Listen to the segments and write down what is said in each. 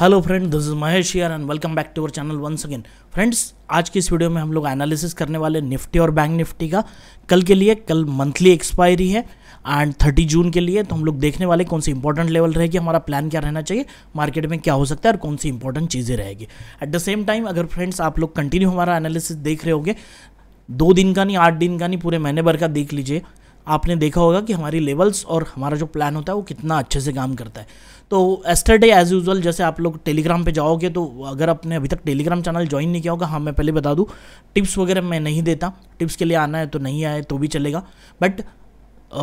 Hello friend this is Mahesh यार and welcome back to our channel once again friends आज की इस video में हम लोग एनालिसिस करने वाले निफ्टी और बैंक निफ्टी का कल के लिए कल मंथली एक्सपायरी है एंड 30 जून के लिए तो हम लोग देखने वाले कौन सी इंपॉर्टेंट लेवल रहेगी हमारा प्लान क्या रहना चाहिए मार्केट में क्या हो सकता है और कौन सी इंपॉर्टेंट चीज़ें रहेगी एट द सेम टाइम अगर फ्रेंड्स आप लोग कंटिन्यू हमारा एनालिसिस देख रहे होगे दो दिन का नहीं आठ दिन का नहीं पूरे महीने भर का देख लीजिए आपने देखा होगा कि हमारी लेवल्स और हमारा जो प्लान होता है वो कितना अच्छे से काम करता है तो एस्टरडे एज यूजल जैसे आप लोग टेलीग्राम पे जाओगे तो अगर आपने अभी तक टेलीग्राम चैनल ज्वाइन नहीं किया होगा हाँ मैं पहले बता दूँ टिप्स वगैरह मैं नहीं देता टिप्स के लिए आना है तो नहीं आए तो भी चलेगा बट Uh,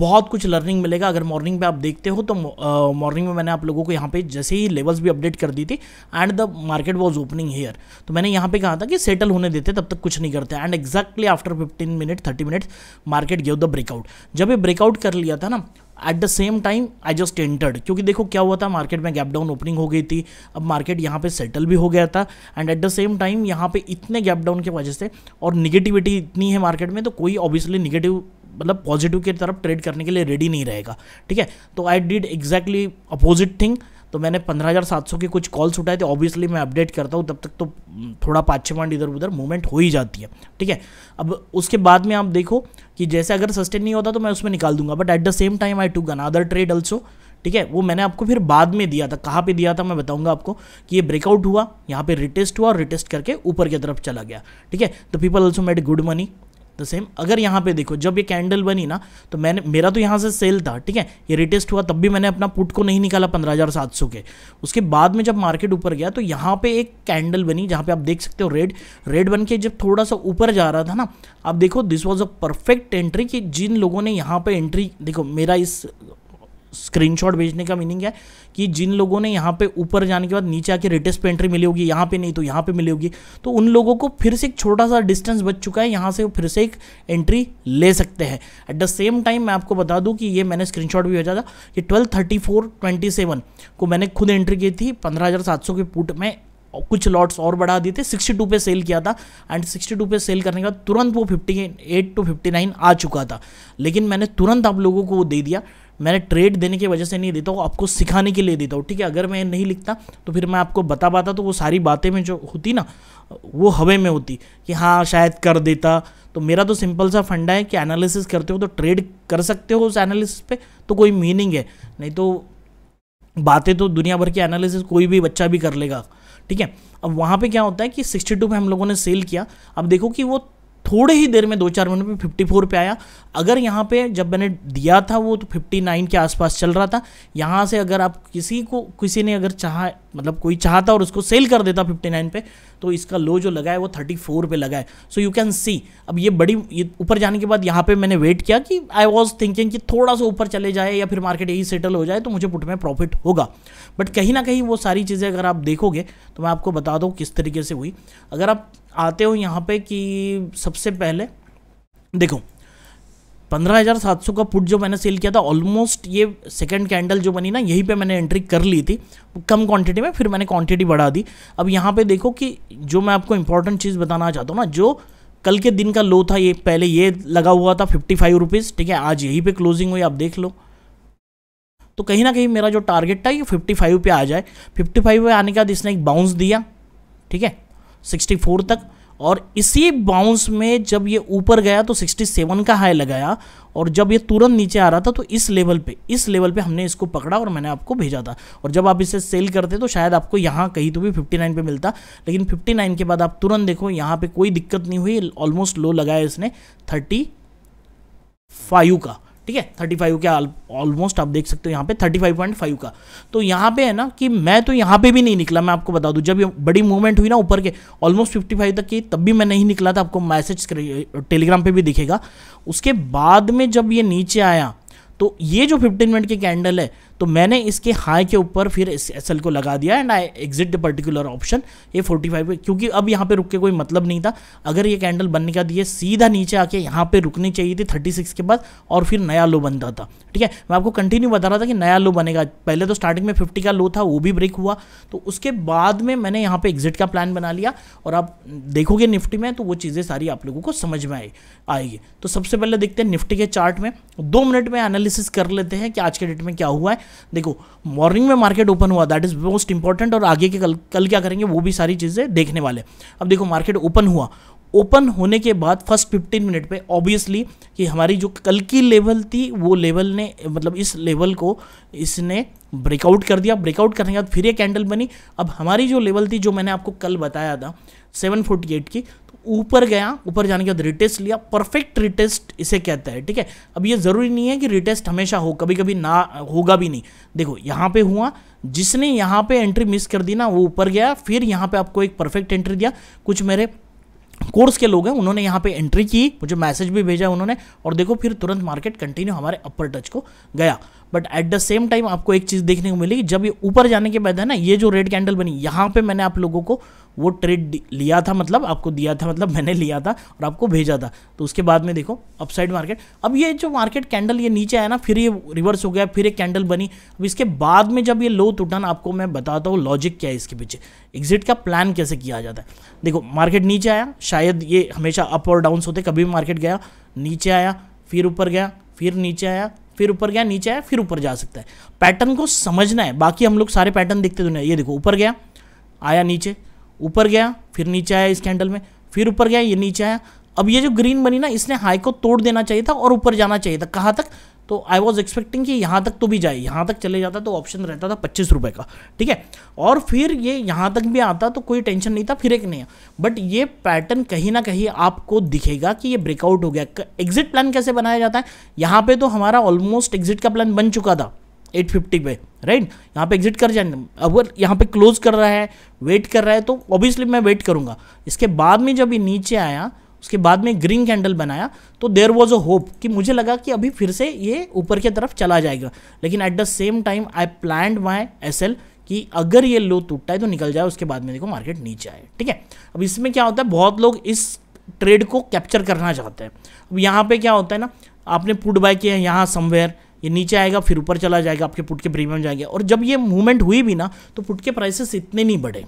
बहुत कुछ लर्निंग मिलेगा अगर मॉर्निंग पे आप देखते हो तो मॉर्निंग uh, में मैंने आप लोगों को यहाँ पे जैसे ही लेवल्स भी अपडेट कर दी थी and the market was opening here तो मैंने यहाँ पे कहा था कि सेटल होने देते तब तक कुछ नहीं करते and exactly after fifteen minute thirty minutes market gave the breakout जब ये ब्रेकआउट कर लिया था ना at the same time I just entered क्योंकि देखो क्या हुआ था मार्केट में गैप डाउन ओपनिंग हो गई थी अब मार्केट यहाँ पे सेटल भी हो गया था and at the same time यहाँ पे इतने गैप डाउन की वजह से और निगेटिविटी इतनी है मार्केट में तो कोई ऑब्वियसली निगेटिव मतलब पॉजिटिव की तरफ ट्रेड करने के लिए रेडी नहीं रहेगा ठीक है तो I did exactly opposite thing तो मैंने पंद्रह हज़ार सात सौ के कुछ कॉल्स उठाए थे ऑब्वियसली मैं अपडेट करता हूँ तब तक तो थोड़ा पाँच छः पॉइंट इधर उधर मूवमेंट हो ही जाती है ठीक है अब उसके बाद में आप देखो कि जैसे अगर सस्टेन नहीं होता तो मैं उसमें निकाल दूंगा but at the same time I took other trade also ठीक है वो मैंने आपको फिर बाद में दिया था कहाँ पे दिया था मैं बताऊंगा आपको कि ये ब्रेकआउट हुआ यहाँ पे रिटेस्ट हुआ और रिटेस्ट करके ऊपर की तरफ चला गया ठीक है तो people also made good money the same अगर यहाँ पे देखो जब ये कैंडल बनी ना तो मैंने मेरा तो यहाँ से सेल था ठीक है ये रिटेस्ट हुआ तब भी मैंने अपना पुट को नहीं निकाला पंद्रह हज़ार सात सौ के उसके बाद में जब मार्केट ऊपर गया तो यहाँ पे एक कैंडल बनी जहाँ पे आप देख सकते हो रेड रेड बन के जब थोड़ा सा ऊपर जा रहा था ना आप देखो this was a perfect entry कि जिन लोगों ने यहाँ पर एंट्री देखो मेरा इस स्क्रीनशॉट भेजने का मीनिंग है कि जिन लोगों ने यहाँ पे ऊपर जाने के बाद नीचे आके रेटेस्ट पे एंट्री मिली होगी यहाँ पे नहीं तो यहाँ पे मिली होगी तो उन लोगों को फिर से एक छोटा सा डिस्टेंस बच चुका है यहाँ से वो फिर से एक एंट्री ले सकते हैं एट द सेम टाइम मैं आपको बता दूँ कि ये मैंने स्क्रीनशॉट भी भेजा था कि twelve thirty four twenty seven को मैंने खुद एंट्री की थी पंद्रह हज़ार सात सौ के पुट में कुछ लॉट्स और बढ़ा दिए थे 62 पे सेल किया था एंड 62 पे सेल करने के बाद तुरंत वो 58 टू 59 आ चुका था लेकिन मैंने तुरंत आप लोगों को वो दे दिया मैंने ट्रेड देने की वजह से नहीं देता हूँ आपको सिखाने के लिए देता हूँ ठीक है अगर मैं नहीं लिखता तो फिर मैं आपको बता पाता तो वो सारी बातें में जो होती ना वो हवे में होती कि हाँ शायद कर देता तो मेरा तो सिंपल सा फंडा है कि एनालिसिस करते हो तो ट्रेड कर सकते हो उस एनालिसिस पे तो कोई मीनिंग है नहीं तो बातें तो दुनिया भर की एनालिसिस कोई भी बच्चा भी कर लेगा ठीक है अब वहाँ पे क्या होता है कि 62 पे हम लोगों ने सेल किया अब देखो कि वो थोड़े ही देर में दो चार मिनट में फिफ्टी फोर पे आया अगर यहाँ पे जब मैंने दिया था वो तो फिफ्टी नाइन के आसपास चल रहा था यहाँ से अगर आप किसी को किसी ने अगर चाह मतलब कोई चाहता और उसको सेल कर देता फिफ्टी नाइन पे तो इसका लो जो लगा है वो थर्टी फोर पे लगा है सो यू कैन सी अब ये बड़ी ये ऊपर जाने के बाद यहाँ पे मैंने वेट किया कि आई वॉज थिंकिंग कि थोड़ा सा ऊपर चले जाए या फिर मार्केट यही सेटल हो जाए तो मुझे पुट में प्रॉफिट होगा बट कहीं ना कहीं वो सारी चीज़ें अगर आप देखोगे तो मैं आपको बता दूँ किस तरीके से हुई अगर आप आते हो यहाँ पे कि सबसे पहले देखो पंद्रह हज़ार सात सौ का पुट जो मैंने सेल किया था ऑलमोस्ट ये सेकंड कैंडल जो बनी ना यहीं पे मैंने एंट्री कर ली थी कम क्वांटिटी में फिर मैंने क्वांटिटी बढ़ा दी अब यहाँ पे देखो कि जो मैं आपको इंपॉर्टेंट चीज़ बताना चाहता हूँ ना जो कल के दिन का लो था ये पहले ये लगा हुआ था फिफ्टी फाइव रुपीज़ ठीक है आज यहीं पर क्लोजिंग हुई आप देख लो तो कहीं ना कहीं मेरा जो टारगेट था ये फाइव पर आ जाए फाइव पे आने के बाद इसने एक बाउंस दिया ठीक है फोर तक और इसी बाउंस में जब ये ऊपर गया तो 67 का हाई लगाया और जब ये तुरंत नीचे आ रहा था तो इस लेवल पे इस लेवल पे हमने इसको पकड़ा और मैंने आपको भेजा था और जब आप इसे सेल करते तो शायद आपको यहाँ कहीं तो भी 59 पे मिलता लेकिन 59 के बाद आप तुरंत देखो यहाँ पे कोई दिक्कत नहीं हुई ऑलमोस्ट लो लगाया इसने थर्टी फाइव का ठीक है थर्टी फाइव के ऑलमोस्ट आप देख सकते हो यहाँ पे थर्टी फाइव पॉइंट फाइव का तो यहाँ पे है ना कि मैं तो यहाँ पे भी नहीं निकला मैं आपको बता दूँ जब बड़ी मूवमेंट हुई ना ऊपर के ऑलमोस्ट फिफ्टी फाइव तक की तब भी मैं नहीं निकला था आपको मैसेज टेलीग्राम पर भी दिखेगा उसके बाद में जब ये नीचे आया तो ये जो फिफ्टीन मिनट की कैंडल है तो मैंने इसके हाई के ऊपर फिर इस एस को लगा दिया and I exit the particular option ये 45 फाइव क्योंकि अब यहाँ पे रुक के कोई मतलब नहीं था अगर ये कैंडल बनने का दिए सीधा नीचे आके यहाँ पे रुकनी चाहिए थी 36 के बाद और फिर नया लो बनता था ठीक है मैं आपको कंटिन्यू बता रहा था कि नया लो बनेगा पहले तो स्टार्टिंग में फिफ्टी का लो था वो भी ब्रेक हुआ तो उसके बाद में मैंने यहाँ पर एग्जिट का प्लान बना लिया और आप देखोगे निफ्टी में तो वो चीज़ें सारी आप लोगों को समझ में आए आएगी तो सबसे पहले देखते हैं निफ्टी के चार्ट में दो मिनट में एनालिसिस कर लेते हैं कि आज के डेट में क्या हुआ है देखो मॉर्निंग में मार्केट ओपन हुआ दैट इज़ मोस्ट इंपॉर्टेंट और आगे के कल कल क्या करेंगे वो भी सारी चीज़ें देखने वाले अब देखो मार्केट ओपन हुआ ओपन होने के बाद फर्स्ट फिफ्टीन मिनट पे ऑब्वियसली कि हमारी जो कल की लेवल थी वो लेवल ने मतलब इस लेवल को इसने ब्रेकआउट कर दिया ब्रेकआउट करने के बाद फिर ये कैंडल बनी अब हमारी जो लेवल थी जो मैंने आपको कल बताया था 748 की ऊपर गया ऊपर जाने के बाद रिटेस्ट लिया परफेक्ट रिटेस्ट इसे कहता है ठीक है अब ये ज़रूरी नहीं है कि रिटेस्ट हमेशा हो कभी कभी ना होगा भी नहीं देखो यहाँ पे हुआ जिसने यहाँ पे एंट्री मिस कर दी ना वो ऊपर गया फिर यहाँ पे आपको एक परफेक्ट एंट्री दिया कुछ मेरे कोर्स के लोग हैं उन्होंने यहाँ पे एंट्री की मुझे मैसेज भी भेजा उन्होंने और देखो फिर तुरंत मार्केट कंटिन्यू हमारे अपर टच को गया but at the same time आपको एक चीज़ देखने को मिलेगी जब ये ऊपर जाने के बाद है ना ये जो रेड कैंडल बनी यहाँ पे मैंने आप लोगों को वो ट्रेड लिया था मतलब आपको दिया था मतलब मैंने लिया था और आपको भेजा था तो उसके बाद में देखो अपसाइड मार्केट अब ये जो मार्केट कैंडल ये नीचे आया ना फिर ये रिवर्स हो गया फिर एक कैंडल बनी अब इसके बाद में जब ये लो टूटा ना आपको मैं बताता हूँ लॉजिक क्या है इसके पीछे एग्जिट का प्लान कैसे किया जाता है देखो मार्केट नीचे आया शायद ये हमेशा अप और डाउन होते कभी भी मार्केट गया नीचे आया फिर ऊपर गया फिर नीचे आया फिर ऊपर गया नीचे आया फिर ऊपर जा सकता है पैटर्न को समझना है बाकी हम लोग सारे पैटर्न देखते दुनिया तो ये देखो ऊपर गया आया नीचे ऊपर गया फिर नीचे आया इस कैंडल में फिर ऊपर गया ये नीचे आया अब ये जो ग्रीन बनी ना इसने हाई को तोड़ देना चाहिए था और ऊपर जाना चाहिए था कहाँ तक तो आई वॉज एक्सपेक्टिंग कि यहाँ तक तो भी जाए यहाँ तक चले जाता तो ऑप्शन रहता था पच्चीस रुपये का ठीक है और फिर ये यहाँ तक भी आता तो कोई टेंशन नहीं था फिर एक नहीं बट ये पैटर्न कहीं ना कहीं आपको दिखेगा कि ये ब्रेकआउट हो गया एग्जिट प्लान कैसे बनाया जाता है यहाँ पर तो हमारा ऑलमोस्ट एग्जिट का प्लान बन चुका था 850 पे राइट यहाँ पे एग्जिट कर जाए अगर यहाँ पे क्लोज कर रहा है वेट कर रहा है तो ऑब्वियसली मैं वेट करूँगा इसके बाद में जब ये नीचे आया उसके बाद में ग्रीन कैंडल बनाया तो देर वॉज अ होप कि मुझे लगा कि अभी फिर से ये ऊपर की तरफ चला जाएगा लेकिन at the same time I plan my S L कि अगर ये लो टूटता है तो निकल जाए उसके बाद में देखो मार्केट नीचे आए ठीक है अब इसमें क्या होता है बहुत लोग इस ट्रेड को कैप्चर करना चाहते हैं अब यहाँ पे क्या होता है ना आपने पुट बाय किया है यहाँ समवेयर ये नीचे आएगा फिर ऊपर चला जाएगा आपके पुट के प्रीमियम जाएंगे और जब ये मूवमेंट हुई भी ना तो पुट के प्राइसेस इतने नहीं बढ़े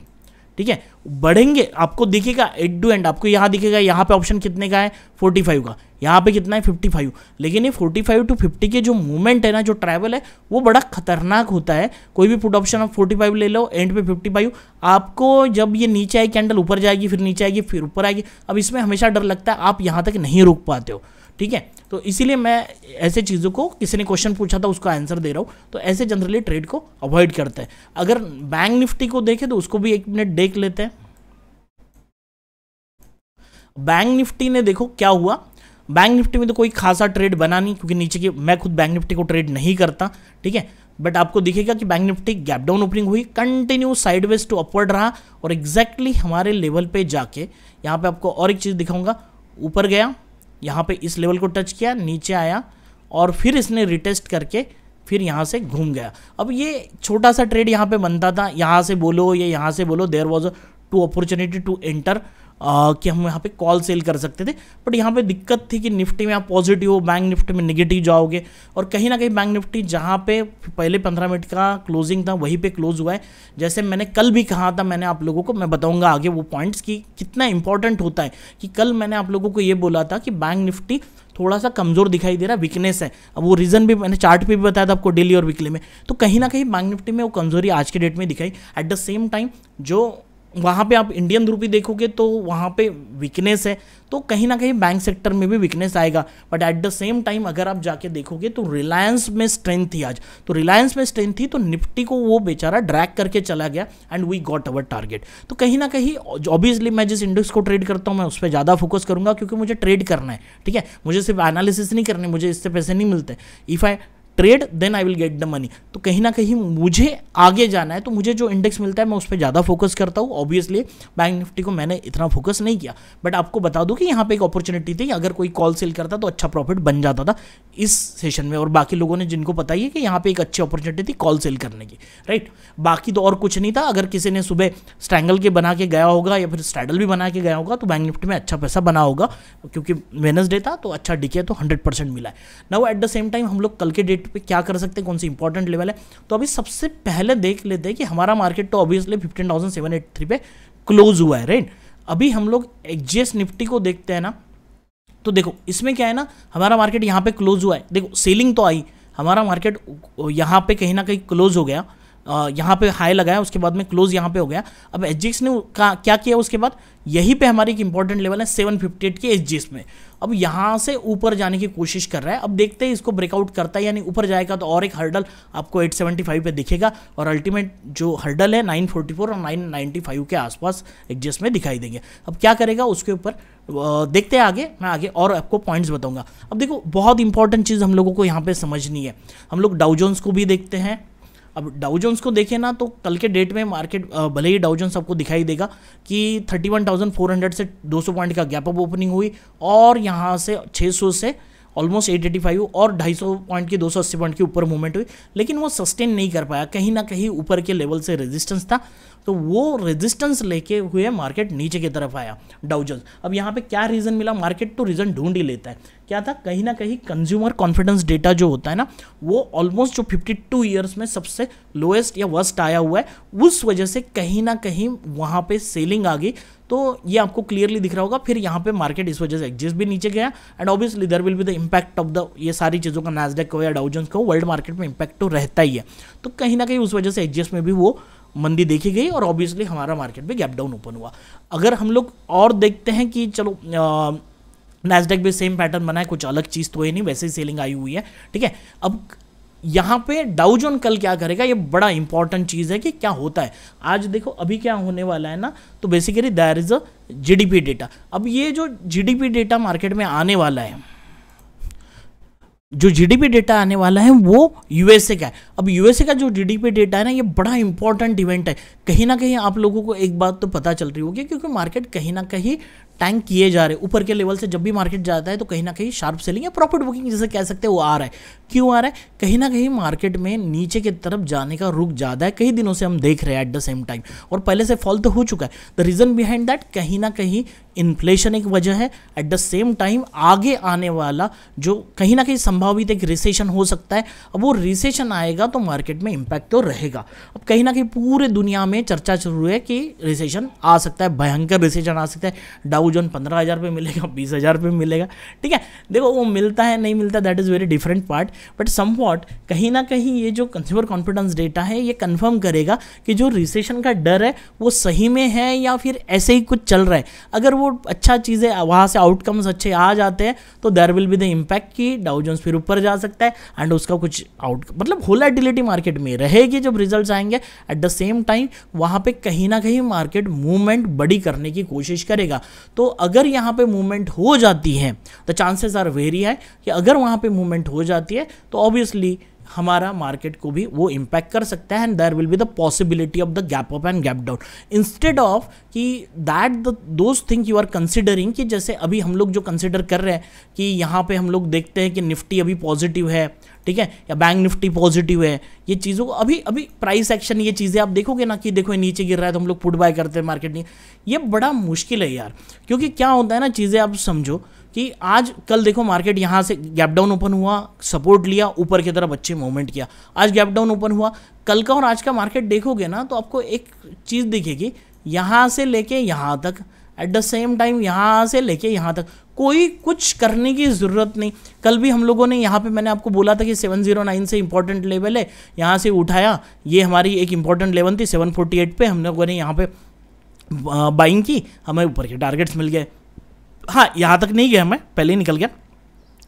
ठीक है बढ़ेंगे आपको दिखेगा एट टू एंड आपको यहाँ दिखेगा यहाँ पे ऑप्शन कितने का है फोर्टी फाइव का यहाँ पे कितना है फिफ्टी फाइव लेकिन ये फोर्टी फाइव टू फिफ्टी के जो मूवमेंट है ना जो ट्रैवल है वो बड़ा खतरनाक होता है कोई भी पुट ऑप्शन आप फोर्टी फाइव ले लो एंड पे फिफ्टी फाइव आपको जब ये नीचे आएगी कैंडल ऊपर जाएगी फिर नीचे आएगी फिर ऊपर आएगी अब इसमें हमेशा डर लगता है आप यहाँ तक नहीं रुक पाते हो ठीक है तो इसीलिए मैं ऐसे चीज़ों को किसी ने क्वेश्चन पूछा था उसका आंसर दे रहा हूँ तो ऐसे जनरली ट्रेड को अवॉइड करते हैं अगर बैंक निफ्टी को देखें तो उसको भी एक मिनट देख लेते हैं बैंक निफ्टी ने देखो क्या हुआ बैंक निफ्टी में तो कोई खासा ट्रेड बना नहीं क्योंकि नीचे की मैं खुद बैंक निफ्टी को ट्रेड नहीं करता ठीक है बट आपको दिखेगा कि bank Nifty gap down opening हुई कंटिन्यू साइडवेज टू अपवर्ड रहा और एग्जैक्टली exactly हमारे लेवल पे जाके यहाँ पे आपको और एक चीज़ दिखाऊंगा ऊपर गया यहाँ पे इस लेवल को टच किया नीचे आया और फिर इसने रिटेस्ट करके फिर यहाँ से घूम गया अब ये छोटा सा ट्रेड यहाँ पे बनता था यहाँ से बोलो या यहाँ से बोलो there was a to opportunity to enter कि हम यहाँ पे कॉल सेल कर सकते थे बट यहाँ पे दिक्कत थी कि निफ्टी में आप पॉजिटिव हो बैंक निफ्टी में निगेटिव जाओगे और कहीं ना कहीं बैंक निफ्टी जहाँ पे पहले पंद्रह मिनट का क्लोजिंग था वहीं पे क्लोज हुआ है जैसे मैंने कल भी कहा था मैंने आप लोगों को मैं बताऊँगा आगे वो पॉइंट्स कि कितना इंपॉर्टेंट होता है कि कल मैंने आप लोगों को ये बोला था कि बैंक निफ्टी थोड़ा सा कमजोर दिखाई दे रहा है वीकनेस है अब वो रीजन भी मैंने चार्ट पे भी बताया था आपको डेली और वीकली में तो कहीं ना कहीं बैंक निफ्टी में वो कमजोरी आज के डेट में दिखाई एट द सेम टाइम जो वहाँ पे आप इंडियन रुपी देखोगे तो वहाँ पे वीकनेस है तो कहीं ना कहीं बैंक सेक्टर में भी वीकनेस आएगा but at the same time अगर आप जाके देखोगे तो रिलायंस में स्ट्रेंथ थी आज तो रिलायंस में स्ट्रेंथ थी तो निफ्टी को वो बेचारा ड्रैग करके चला गया and we got our target तो कहीं ना कहीं ऑब्वियसली मैं जिस इंडेक्स को ट्रेड करता हूँ मैं उस पर ज़्यादा फोकस करूँगा क्योंकि मुझे ट्रेड करना है ठीक है मुझे सिर्फ एनालिसिस नहीं करनी मुझे इससे पैसे नहीं मिलते if I trade then I will get the money तो कहीं ना कहीं मुझे आगे जाना है तो मुझे जो इंडेक्स मिलता है मैं उस पर ज़्यादा फोकस करता हूँ ऑब्वियसली बैंक निफ्टी को मैंने इतना फोकस नहीं किया बट आपको बता दूँ कि यहाँ पर एक अपॉर्चुनिटी थी अगर कोई कॉल सेल करता तो अच्छा प्रॉफिट बन जाता था इस सेशन में और बाकी लोगों ने जिनको पता ही है कि यहाँ पर एक अच्छी अपॉर्चुनिटी थी कॉल सेल करने की राइट बाकी तो और कुछ नहीं था अगर किसी ने सुबह स्ट्रैंगल के बना के गया होगा या फिर स्ट्रैडल भी बना के गया होगा तो बैंक निफ्टी में अच्छा पैसा बना होगा क्योंकि वेनसडे था तो अच्छा डिके तो हंड्रेड परसेंट मिला है now at the same time हम लोग कल के डेट पे क्या कर सकते हैं कौन सी इंपॉर्टेंट लेवल है तो अभी सबसे पहले देख लेते हैं कि हमारा मार्केट तो obviously fifteen thousand seven eight three पे क्लोज हुआ है राइट अभी हम लोग एच निफ्टी को देखते हैं ना तो देखो इसमें क्या है ना हमारा मार्केट यहाँ पे क्लोज हुआ है देखो सेलिंग तो आई हमारा मार्केट यहाँ पे कहीं ना कहीं क्लोज हो गया यहाँ पे हाई लगाया उसके बाद में क्लोज यहाँ पे हो गया अब एच ने क्या किया उसके बाद यहीं पे हमारी एक इंपॉर्टेंट लेवल है सेवन फिफ्टी एट के एच में अब यहाँ से ऊपर जाने की कोशिश कर रहा है अब देखते हैं इसको ब्रेकआउट करता है यानी ऊपर जाएगा तो और एक हर्डल आपको 875 पे दिखेगा और अल्टीमेट जो हर्डल है 944 और 995 के आसपास एडजस्ट में दिखाई देंगे अब क्या करेगा उसके ऊपर देखते हैं आगे मैं आगे और आपको पॉइंट्स बताऊंगा अब देखो बहुत इंपॉर्टेंट चीज़ हम लोगों को यहाँ पर समझनी है हम लोग डाउजोन्स को भी देखते हैं अब डाउजोन्स को देखें ना तो कल के डेट में मार्केट भले ही डाउजोन्स आपको दिखाई देगा कि 31,400 से 200 पॉइंट का गैप अप ओपनिंग हुई और यहाँ से 600 से ऑलमोस्ट 885 और 250 पॉइंट की 280 पॉइंट के ऊपर मूवमेंट हुई लेकिन वो सस्टेन नहीं कर पाया कहीं ना कहीं ऊपर के लेवल से रेजिस्टेंस था तो वो रेजिस्टेंस लेके हुए मार्केट नीचे की तरफ आया डाउजल्स अब यहाँ पे क्या रीज़न मिला मार्केट तो रीज़न ढूंढ ही लेता है क्या था कहीं ना कहीं कंज्यूमर कॉन्फिडेंस डेटा जो होता है ना वो ऑलमोस्ट जो 52 ईयर्स में सबसे लोएस्ट या वर्स्ट आया हुआ है उस वजह से कहीं ना कहीं वहाँ पे सेलिंग आ गई तो ये आपको क्लियरली दिख रहा होगा फिर यहाँ पे मार्केट इस वजह से एग्जिस्ट भी नीचे गया and obviously there will be the impact of the ये सारी चीज़ों का नाजडेक हो या डाउजन्स का वर्ल्ड मार्केट में इम्पैक्ट तो रहता ही है तो कहीं ना कहीं उस वजह से एग्जिस्ट में भी वो मंदी देखी गई और ऑब्वियसली हमारा मार्केट में गैप डाउन ओपन हुआ अगर हम लोग और देखते हैं कि चलो नेसडेक भी सेम पैटर्न बना है कुछ अलग चीज़ तो है नहीं वैसे ही सेलिंग आई हुई है ठीक है अब यहाँ पे डाउजोन कल क्या करेगा ये बड़ा इंपॉर्टेंट चीज़ है कि क्या होता है आज देखो अभी क्या होने वाला है ना तो basically there is a GDP data अब ये जो जीडीपी डेटा मार्केट में आने वाला है जो जीडीपी डेटा आने वाला है वो यूएसए का है अब यूएसए का जो जीडीपी डेटा है ना ये बड़ा इंपॉर्टेंट इवेंट है कहीं ना कहीं आप लोगों को एक बात तो पता चल रही होगी क्योंकि मार्केट कहीं ना कहीं टैंक किए जा रहे ऊपर के लेवल से जब भी मार्केट जाता है तो कहीं ना कहीं शार्प सेलिंग या प्रॉफिट बुकिंग जिसे कह सकते हैं वो आ रहा है क्यों आ रहा है कहीं ना कहीं मार्केट में नीचे की तरफ जाने का रुख ज़्यादा है कई दिनों से हम देख रहे हैं एट द सेम टाइम और पहले से फॉल तो हो चुका है द रीज़न बिहाइंड दैट कहीं ना कहीं इन्फ्लेशन एक वजह है एट द सेम टाइम आगे आने वाला जो कहीं ना कहीं संभावित एक रिसेशन हो सकता है अब वो रिसेशन आएगा तो मार्केट में इम्पैक्ट तो रहेगा अब कहीं ना कहीं पूरे दुनिया में चर्चा शुरू है कि रिसेशन आ सकता है भयंकर रिसेशन आ सकता है डाउ जोन पंद्रह हज़ार पर मिलेगा बीस हज़ार पर मिलेगा ठीक है देखो वो मिलता है नहीं मिलता that is very different part but what कहीं ना कहीं ये जो कंज्यूमर कॉन्फिडेंस डेटा है ये कंफर्म करेगा कि जो रिसेशन का डर है वो सही में है या फिर ऐसे ही कुछ चल रहा है अगर वो अच्छा चीज़ें वहाँ से आउटकम्स अच्छे आ जाते हैं तो there will be the impact कि डाउजोन्स फिर ऊपर जा सकता है एंड उसका कुछ आउट मतलब होलाटिलिटी मार्केट में रहेगी जब रिजल्ट आएंगे एट द सेम टाइम वहाँ पे कहीं ना कहीं मार्केट मूवमेंट बड़ी करने की कोशिश करेगा तो अगर यहाँ पे मूवमेंट हो जाती है द चांसेस आर वेरी है कि अगर वहाँ पे मूवमेंट हो जाती है तो ऑब्वियसली हमारा मार्केट को भी वो इम्पैक्ट कर सकता है and there will be the possibility of the gap up and gap down instead of कि that the those thing you are considering कि जैसे अभी हम लोग जो कंसिडर कर रहे हैं कि यहाँ पे हम लोग देखते हैं कि निफ्टी अभी पॉजिटिव है ठीक है या बैंक निफ्टी पॉजिटिव है ये चीज़ों को अभी अभी प्राइस एक्शन ये चीज़ें आप देखोगे ना कि देखो नीचे गिर रहा है तो हम लोग पुट बाय करते हैं मार्केट नहीं ये बड़ा मुश्किल है यार क्योंकि क्या होता है ना चीज़ें आप समझो कि आज कल देखो मार्केट यहाँ से गैप डाउन ओपन हुआ सपोर्ट लिया ऊपर की तरफ अच्छे मूवमेंट किया आज गैप डाउन ओपन हुआ कल का और आज का मार्केट देखोगे ना तो आपको एक चीज़ दिखेगी यहाँ से लेके यहाँ तक एट द सेम टाइम यहाँ से लेके यहाँ तक कोई कुछ करने की ज़रूरत नहीं कल भी हम लोगों ने यहाँ पे मैंने आपको बोला था कि 709 से इम्पॉर्टेंट लेवल है यहाँ से उठाया ये हमारी एक इम्पॉर्टेंट लेवल थी 748 पे हम लोगों ने यहाँ पे बाइंग की हमें ऊपर के टारगेट्स मिल गए हाँ यहाँ तक नहीं गया मैं पहले ही निकल गया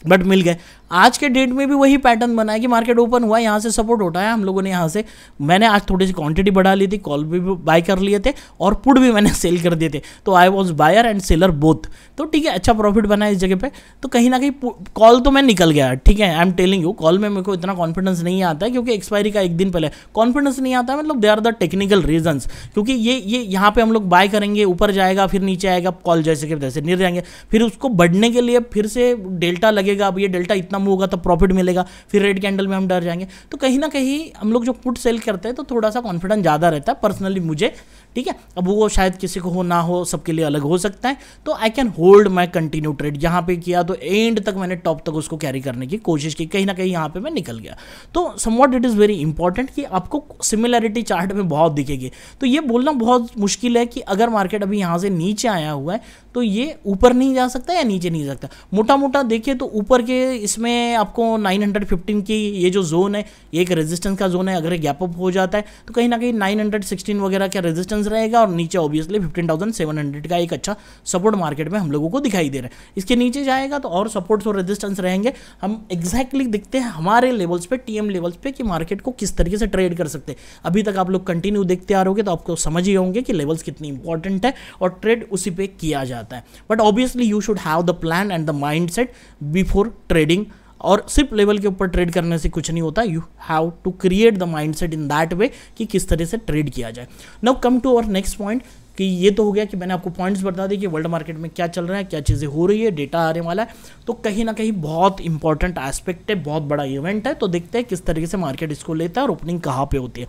बट मिल गए आज के डेट में भी वही पैटर्न बना है कि मार्केट ओपन हुआ यहाँ से सपोर्ट उठाया हम लोगों ने यहाँ से मैंने आज थोड़ी सी क्वांटिटी बढ़ा ली थी कॉल भी बाय कर लिए थे और पुड भी मैंने सेल कर दिए थे तो I was buyer and seller both तो ठीक है अच्छा प्रॉफिट बना इस जगह पर तो कहीं ना कहीं कॉल तो मैं निकल गया ठीक है I am telling you call में मेरे को इतना कॉन्फिडेंस नहीं आता है क्योंकि एक्सपायरी का एक दिन पहले कॉन्फिडेंस नहीं आता मतलब they are the technical reasons क्योंकि ये ये यहाँ पर हम लोग बाय करेंगे ऊपर जाएगा फिर नीचे आएगा कॉल जैसे कि जैसे निर जाएंगे फिर उसको बढ़ने के लिए फिर से डेल्टा लगेगा अब ये डेल्टा इतना कम होगा तब तो प्रॉफिट मिलेगा फिर रेड कैंडल में हम डर जाएंगे तो कहीं ना कहीं हम लोग जो पुट सेल करते हैं तो थोड़ा सा कॉन्फिडेंस ज़्यादा रहता है पर्सनली मुझे ठीक है अब वो शायद किसी को हो ना हो सबके लिए अलग हो सकता है तो I can hold my continue trade यहाँ पे किया तो एंड तक मैंने टॉप तक उसको कैरी करने की कोशिश की कहीं ना कहीं यहाँ पे मैं निकल गया तो somewhat it is very important कि आपको सिमिलैरिटी चार्ट में बहुत दिखेगी तो ये बोलना बहुत मुश्किल है कि अगर मार्केट अभी यहाँ से नीचे आया हुआ है तो ये ऊपर नहीं जा सकता या नीचे नहीं जा सकता मोटा मोटा देखिए तो ऊपर के इसमें में आपको 915 की ये जो जोन है ये एक रेजिस्टेंस का जोन है अगर गैप अप हो जाता है तो कहीं ना कहीं 916 वगैरह का रेजिस्टेंस रहेगा और नीचे ऑब्वियसली 15,700 का एक अच्छा सपोर्ट मार्केट में हम लोगों को दिखाई दे रहा है इसके नीचे जाएगा तो और सपोर्ट्स और रेजिस्टेंस रहेंगे हम एग्जैक्टली दिखते हैं हमारे लेवल्स पर एम लेवल्स पर कि मार्केट को किस तरीके से ट्रेड कर सकते हैं अभी तक आप लोग कंटिन्यू देखते आ रहोगे तो आपको समझ ही होंगे कि लेवल्स कितनी इंपॉर्टेंट है और ट्रेड उसी पर किया जाता है but obviously you should have the plan and the mind set before trading और सिर्फ लेवल के ऊपर ट्रेड करने से कुछ नहीं होता you have to create the mind set in that way कि किस तरह से ट्रेड किया जाए now come to our next point कि ये तो हो गया कि मैंने आपको पॉइंट्स बता दिए कि वर्ल्ड मार्केट में क्या चल रहा है क्या चीज़ें हो रही है डेटा आने वाला है तो कहीं ना कहीं बहुत इंपॉर्टेंट एस्पेक्ट है बहुत बड़ा इवेंट है तो देखते हैं किस तरीके से मार्केट इसको लेता है और ओपनिंग कहाँ पे होती है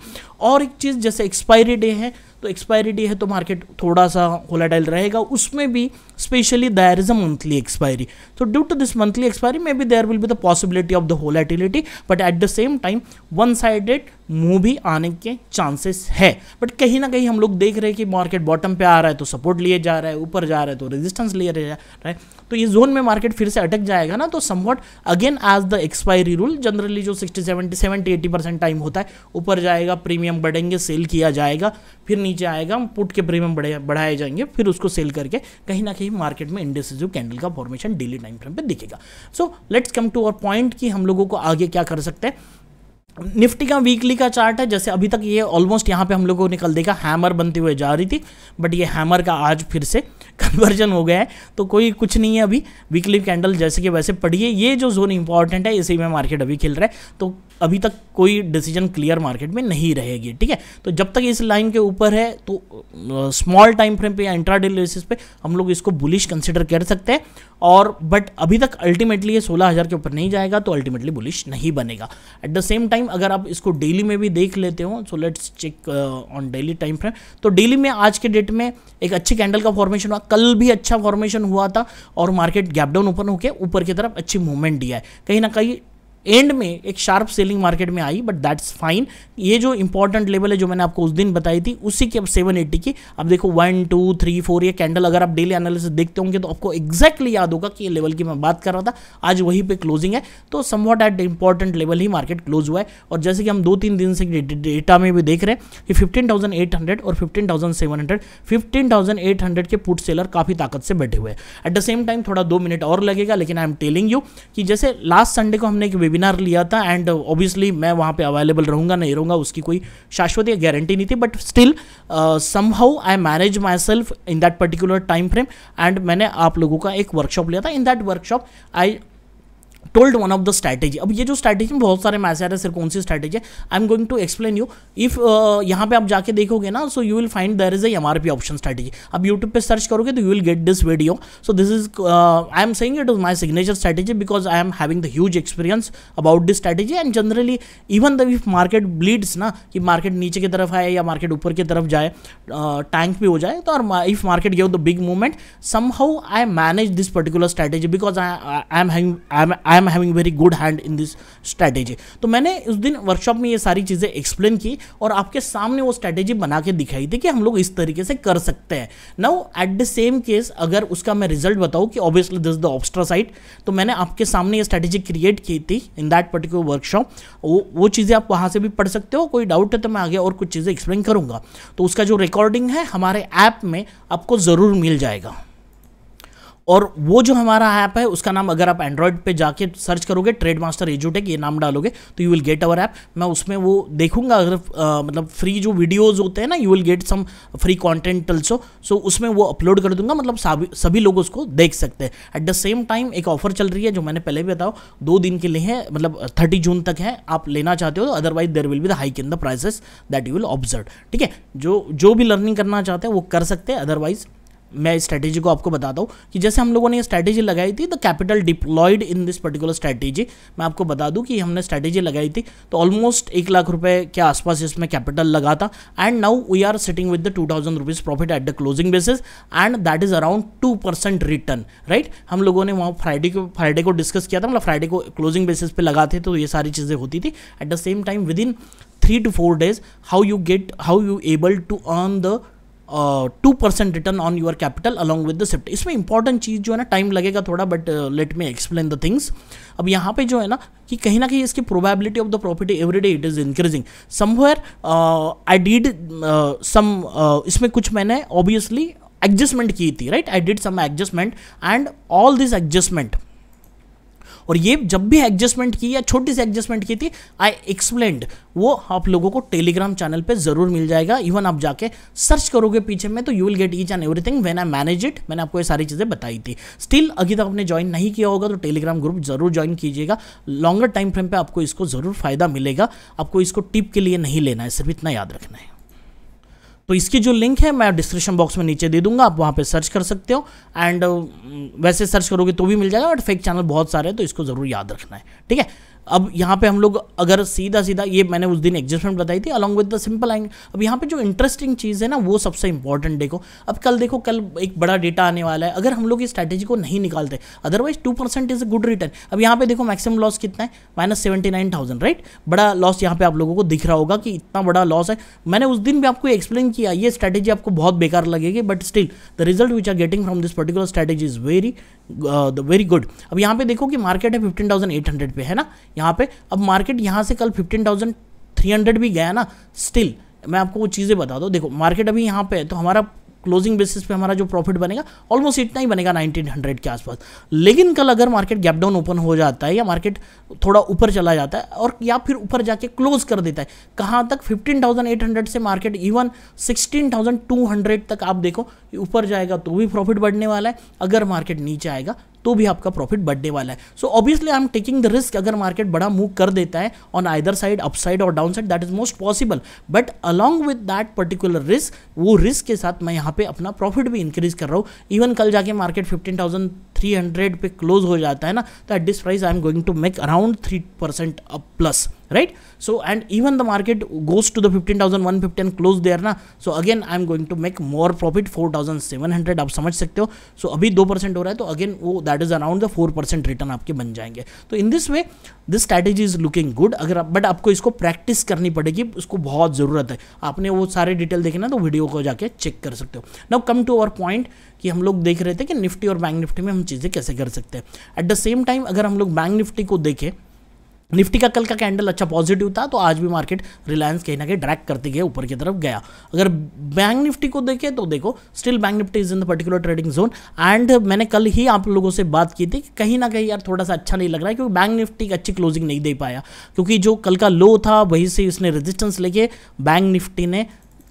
और एक चीज़ जैसे एक्सपायरी डे है तो एक्सपायरी डे है तो मार्केट थोड़ा सा होलाटाइल रहेगा उसमें भी specially there is a monthly expiry so due to this monthly expiry maybe there will be the possibility of the volatility but at the same time one sided move भी आने के chances है but कहीं ना कहीं हम लोग देख रहे हैं कि मार्केट बॉटम पे आ रहा है तो सपोर्ट लिए जा रहा है ऊपर जा रहा है तो रेजिस्टेंस लिए जा रहा है तो ये जोन में मार्केट फिर से अटक जाएगा ना तो somewhat again as the expiry rule generally जो sixty seventy seventy eighty percent time होता है ऊपर जाएगा प्रीमियम बढ़ेंगे सेल किया जाएगा फिर नीचे नीचे आएगा पुट के प्रीमियम बढ़ाए बढ़ाए जाएंगे फिर उसको सेल करके कहीं ना कहीं मार्केट में इंडेसिजिव कैंडल का फॉर्मेशन डेली टाइम फ्रेम पर दिखेगा so let's come to our point कि हम लोगों को आगे क्या कर सकते हैं निफ्टी का वीकली का चार्ट है जैसे अभी तक ये ऑलमोस्ट यहाँ पे हम लोगों को निकल देखा हैमर बनते हुए जा रही थी बट ये हैमर का आज फिर से कन्वर्जन हो गया है तो कोई कुछ नहीं है अभी वीकली कैंडल जैसे कि वैसे पढ़िए ये जो जोन इंपॉर्टेंट है इसी में मार्केट अभी खेल रहा है तो अभी तक कोई डिसीजन क्लियर मार्केट में नहीं रहेगी ठीक है तो जब तक इस लाइन के ऊपर है तो स्मॉल टाइम फ्रेम पे या इंट्रा बेसिस पे हम लोग इसको बुलिश कंसिडर कर सकते हैं और बट अभी तक अल्टीमेटली ये सोलह हज़ार के ऊपर नहीं जाएगा तो अल्टीमेटली बुलिश नहीं बनेगा at the same time time अगर आप इसको डेली में भी देख लेते हो so let's check on daily time frame तो डेली में आज के डेट में एक अच्छी कैंडल का फॉर्मेशन हुआ कल भी अच्छा फॉर्मेशन हुआ था और मार्केट गैपडाउन ओपन होकर ऊपर की तरफ अच्छी मूवमेंट दिया है कहीं ना कहीं एंड में एक शार्प सेलिंग मार्केट में आई बट दैट्स फाइन ये जो इंपॉर्टेंट लेवल है जो मैंने आपको उस दिन बताई थी उसी की अब सेवन एट्टी की अब देखो वन टू थ्री फोर ये कैंडल अगर आप डेली एनालिसिस देखते होंगे तो आपको exactly याद होगा कि ये लेवल की मैं बात कर रहा था आज वहीं पे क्लोजिंग है तो somewhat at important level ही मार्केट क्लोज हुआ है और जैसे कि हम दो तीन दिन से डेटा में भी देख रहे हैं कि फिफ्टीन और फिफ्टीन थाउजेंड के पुट सेलर काफ़ी ताकत से बैठे हुए हैं एट द सेम टाइम थोड़ा दो मिनट और लगेगा लेकिन आई एम टेलिंग यू कि जैसे लास्ट संडे को हमने एक वेबिनार लिया था एंड ऑब्वियसली uh, मैं वहाँ पे अवेलेबल रहूँगा नहीं रहूँगा उसकी कोई शाश्वत या गारंटी नहीं थी but still somehow I manage myself in that particular time frame and मैंने आप लोगों का एक वर्कशॉप लिया था in that workshop I told one of the strategy अब ये जो स्ट्रैटेजी बहुत सारे मैसेज आ रहे हैं सर कौन सी स्ट्रैटेजी है I am going to explain you if यहाँ पे आप जाके देखोगे ना so you will find there is M R P option strategy अब यूट्यूब पर सर्च करोगे तो you will get this video so this is I am saying it is my signature strategy because I am having the huge experience about this strategy and generally even the if market bleeds ना कि market नीचे की तरफ आए या market ऊपर की तरफ जाए टैंक uh, भी हो जाए तो और if market gave the big movement somehow I manage this particular strategy because I am I am I am having very good hand in this strategy तो मैंने उस दिन वर्कशॉप में ये सारी चीज़ें एक्सप्लेन की और आपके सामने वो स्ट्रैटेजी बना के दिखाई थी कि हम लोग इस तरीके से कर सकते हैं now at the same case अगर उसका मैं रिजल्ट बताऊँ कि obviously this the Opstra site तो मैंने आपके सामने ये स्ट्रैटेजी क्रिएट की थी इन दैट पर्टिकुलर वर्कशॉप वो वो चीज़ें आप वहाँ से भी पढ़ सकते हो कोई डाउट है तो मैं आगे और कुछ चीज़ें एक्सप्लेन करूँगा तो उसका जो रिकॉर्डिंग है हमारे ऐप में आपको ज़रूर मिल जाएगा और वो जो हमारा ऐप है उसका नाम अगर आप एंड्रॉयड पे जाके सर्च करोगे ट्रेड मास्टर एजुटेक ये नाम डालोगे तो you will get our app मैं उसमें वो देखूंगा अगर आ, मतलब फ्री जो वीडियोज होते हैं ना you will get some free content also so उसमें वो अपलोड कर दूंगा मतलब सभी लोग उसको देख सकते हैं एट द सेम टाइम एक ऑफर चल रही है जो मैंने पहले भी बताओ दो दिन के लिए है मतलब थर्टी जून तक है आप लेना चाहते हो तो otherwise there will be the hike in the prices that you will observe ठीक है जो जो भी लर्निंग करना चाहते हैं वो कर सकते हैं अदरवाइज़ मैं स्ट्रैटेजी को आपको बताता हूँ कि जैसे हम लोगों ने ये स्ट्रैटेजी लगाई थी the capital deployed in this particular strategy मैं आपको बता दूँ कि हमने स्ट्रैटेजी लगाई थी तो ऑलमोस्ट एक लाख रुपए के आसपास इसमें कैपिटल लगा था and now we are sitting with the two thousand rupees profit at the closing basis and that is around two percent return right हम लोगों ने वहाँ फ्राइडे को फ्राइडे को डिस्कस किया था मतलब फ्राइडे को क्लोजिंग बेसिस पे लगाते तो ये सारी चीज़ें होती थी at the same time within three two four days how you get how you able to earn the two percent return on your capital along with the shift इसमें important चीज़ जो है ना टाइम लगेगा थोड़ा but let me explain the things अब यहाँ पे जो है ना कि कहीं ना कहीं इसकी probability of the profit every day it is increasing somewhere I did some इसमें कुछ मैंने ऑब्वियसली एडजस्टमेंट की थी right I did some adjustment and all this adjustment और ये जब भी एडजस्टमेंट की या छोटी सी एडजस्टमेंट की थी आई एक्सप्लेंड वो आप लोगों को टेलीग्राम चैनल पे ज़रूर मिल जाएगा इवन आप जाके सर्च करोगे पीछे में तो you will get each and everything when I manage it मैंने आपको ये सारी चीज़ें बताई थी स्टिल अभी तक आपने ज्वाइन नहीं किया होगा तो टेलीग्राम ग्रुप जरूर ज्वाइन कीजिएगा लॉन्गर टाइम फ्रेम पर आपको इसको ज़रूर फायदा मिलेगा आपको इसको टिप के लिए नहीं लेना है सिर्फ इतना याद रखना है तो इसकी जो लिंक है मैं डिस्क्रिप्शन बॉक्स में नीचे दे दूंगा आप वहाँ पे सर्च कर सकते हो एंड वैसे सर्च करोगे तो भी मिल जाएगा बट फेक चैनल बहुत सारे हैं तो इसको ज़रूर याद रखना है ठीक है अब यहाँ पे हम लोग अगर सीधा सीधा ये मैंने उस दिन एडजस्टमेंट बताई थी अलॉन्ग विद द सिंपल एंग अब यहाँ पे जो इंटरेस्टिंग चीज़ है ना वो सबसे इंपॉर्टेंट देखो अब कल देखो कल एक बड़ा डेटा आने वाला है अगर हम लोग इस स्ट्रैटेजी को नहीं निकालते otherwise two percent is a good return अब यहाँ पे देखो मैक्सिमम लॉस कितना है minus seventy nine thousand right बड़ा लॉस यहाँ पे आप लोगों को दिख रहा होगा कि इतना बड़ा लॉस है मैंने उस दिन भी आपको एक्सप्लेन किया ये स्ट्रैटेजी आपको बहुत बेकार लगेगी but still the result which are getting from this particular strategy is very the very good अब यहाँ पे देखो कि मार्केट है फिफ्टीन थाउजेंड एट हंड्रेड पे है ना यहाँ पे अब मार्केट यहाँ से कल फिफ्टीन थाउजेंड थ्री हंड्रेड भी गया ना स्टिल मैं आपको वो चीज़ें बता दो देखो मार्केट अभी यहाँ पे है तो हमारा क्लोजिंग बेसिस पे हमारा जो प्रॉफिट बनेगा ऑलमोस्ट इतना ही बनेगा 1900 के आसपास लेकिन कल अगर मार्केट गैप डाउन ओपन हो जाता है या मार्केट थोड़ा ऊपर चला जाता है और या फिर ऊपर जाके क्लोज कर देता है कहाँ तक 15,800 से मार्केट इवन 16,200 तक आप देखो ऊपर जाएगा तो भी प्रॉफिट बढ़ने वाला है अगर मार्केट नीचे आएगा तो भी आपका प्रॉफिट बढ़ने वाला है so obviously I am taking the risk अगर मार्केट बड़ा मूव कर देता है ऑन आइदर साइड अपसाइड और downside that is most possible but along with that particular risk वो रिस्क के साथ मैं यहाँ पे अपना प्रॉफिट भी इंक्रीज कर रहा हूँ इवन कल जाके market fifteen thousand three hundred पे क्लोज हो जाता है ना तो at this price I am going to make around three percent plus up plus right so and even the market goes to the 15150 and close there na so again i am going to make more profit 4700 आप समझ सकते हो सो so अभी 2 percent हो रहा है तो again वो that is around the four percent return आपके बन जाएंगे तो in this way this strategy is looking good अगर बट आपको इसको प्रैक्टिस करनी पड़ेगी उसको बहुत ज़रूरत है आपने वो सारे डिटेल देखे ना तो वीडियो को जाके चेक कर सकते हो now come to our point कि हम लोग देख रहे थे कि निफ्टी और बैंक निफ्टी में हम चीज़ें कैसे कर सकते हैं एट द सेम टाइम अगर हम लोग बैंक निफ्टी को देखें निफ्टी का कल का कैंडल अच्छा पॉजिटिव था तो आज भी मार्केट रिलायंस कहीं ना कहीं ड्रैक करते गए ऊपर की तरफ गया अगर बैंक निफ्टी को देखें तो देखो still bank Nifty is in the particular trading zone and मैंने कल ही आप लोगों से बात की थी कि कहीं ना कहीं यार थोड़ा सा अच्छा नहीं लग रहा है क्योंकि बैंक निफ्टी अच्छी क्लोजिंग नहीं दे पाया क्योंकि जो कल का लो था वहीं से इसने रजिस्टेंस लेके बैंक निफ्टी ने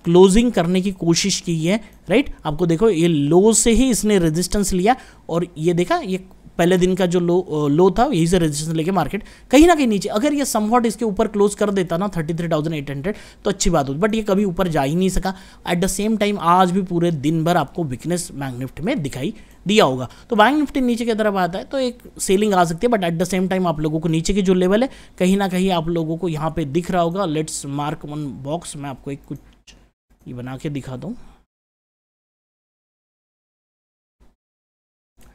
क्लोजिंग करने की कोशिश की है राइट आपको देखो ये लो से ही इसने रेजिस्टेंस लिया और ये देखा ये पहले दिन का जो लो लो uh, था यही से रेजिस्टेंस लेके मार्केट कहीं ना कहीं नीचे अगर ये समवॉट इसके ऊपर क्लोज कर देता ना thirty three thousand eight hundred तो अच्छी बात होती बट ये कभी ऊपर जा ही नहीं सका एट द सेम टाइम आज भी पूरे दिन भर आपको वीकनेस बैंक निफ्टी में दिखाई दिया होगा तो बैंक निफ्टी नीचे की तरफ आता है तो एक सेलिंग आ सकती है but at the same time आप लोगों को नीचे की जो लेवल है कहीं ना कहीं आप लोगों को यहाँ पे दिख रहा होगा लेट्स मार्क वन बॉक्स मैं आपको एक कुछ ये बना के दिखा दो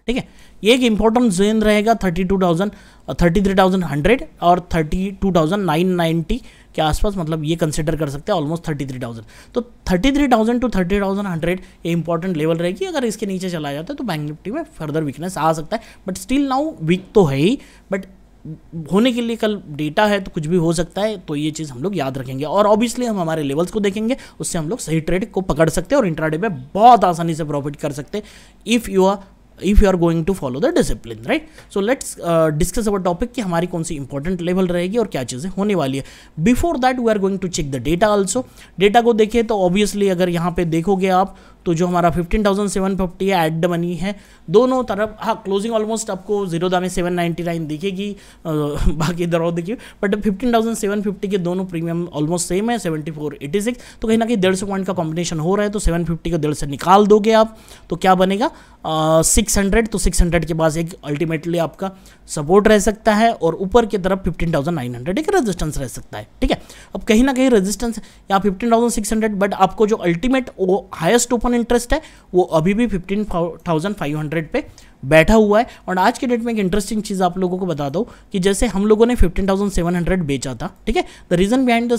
ठीक है ये एक इंपॉर्टेंट जोन रहेगा thirty two thousand thirty three thousand hundred और thirty two thousand nine ninety के आसपास मतलब ये कंसिडर कर सकते हैं ऑलमोस्ट थर्टी थ्री थाउजेंड तो thirty three thousand to thirty thousand hundred ये इंपॉर्टेंट लेवल रहेगी अगर इसके नीचे चला जाता है तो बैंक निफ्टी में फर्दर वीकनेस आ सकता है बट स्टिल नाउ वीक तो है ही बट होने के लिए कल डेटा है तो कुछ भी हो सकता है तो ये चीज़ हम लोग याद रखेंगे और ऑब्वियसली हम हमारे लेवल्स को देखेंगे उससे हम लोग सही ट्रेड को पकड़ सकते हैं और इंट्राडे में बहुत आसानी से प्रॉफिट कर सकते हैं if you are if you are going to follow the discipline right so let's discuss our topic कि हमारी कौन सी इंपॉर्टेंट लेवल रहेगी और क्या चीज़ें होने वाली है before that we are going to check the data also data को देखें तो ऑब्वियसली अगर यहाँ पे देखोगे आप तो जो हमारा फिफ्टीन थाउजेंड सेवन फिफ्टी है एड मनी है दोनों तरफ हाँ क्लोजिंग ऑलमोस्ट आपको जीरो दामे सेवन नाइन्टी नाइन दिखेगी बाकी इधर और देखिए but fifteen thousand seven fifty के दोनों प्रीमियम ऑलमोस्ट सेम है सेवेंटी फोर एटी सिक्स तो कहीं ना कहीं डेढ़ सौ पॉइंट का कॉम्बिनेशन हो रहा है तो सेवन फिफ्टी को डेढ़ से निकाल दोगे आप तो क्या बनेगा सिक्स हंड्रेड तो सिक्स हंड्रेड के पास एक अल्टीमेटली आपका सपोर्ट रह सकता है और ऊपर की तरफ फिफ्टीन थाउजेंड नाइन हंड्रेड एक रेजिस्टेंस रह सकता है ठीक है अब कहीं ना कहीं रेजिस्टेंस या fifteen thousand six hundred but आपको जो अल्टीमेट हाइस्ट ओपन इंटरेस्ट है वो अभी भी फिफ्टीन थाउजेंड फाइव हंड्रेड पे बैठा हुआ है और आज के डेट में एक इंटरेस्टिंग चीज़ आप लोगों को बता दो कि जैसे हम लोगों ने फिफ्टीन थाउजेंड सेवन हंड्रेड बेचा था ठीक है the reason behind